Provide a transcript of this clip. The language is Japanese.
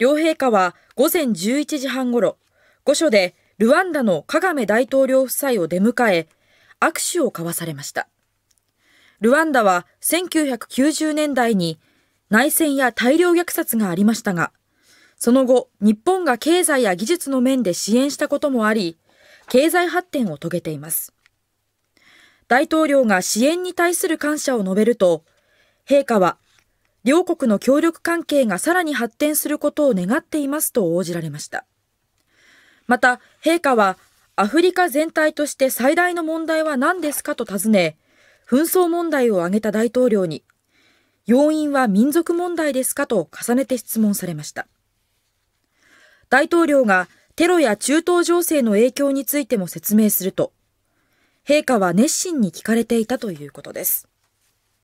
両陛下は午前11時半ごろ、御所でルワンダのカガメ大統領夫妻を出迎え、握手を交わされました。ルワンダは1990年代に内戦や大量虐殺がありましたが、その後、日本が経済や技術の面で支援したこともあり、経済発展を遂げています。大統領が支援に対する感謝を述べると、陛下は両国の協力関係がさらに発展することを願っていますと応じられました。また、陛下は、アフリカ全体として最大の問題は何ですかと尋ね、紛争問題を挙げた大統領に、要因は民族問題ですかと重ねて質問されました。大統領がテロや中東情勢の影響についても説明すると、陛下は熱心に聞かれていたということです。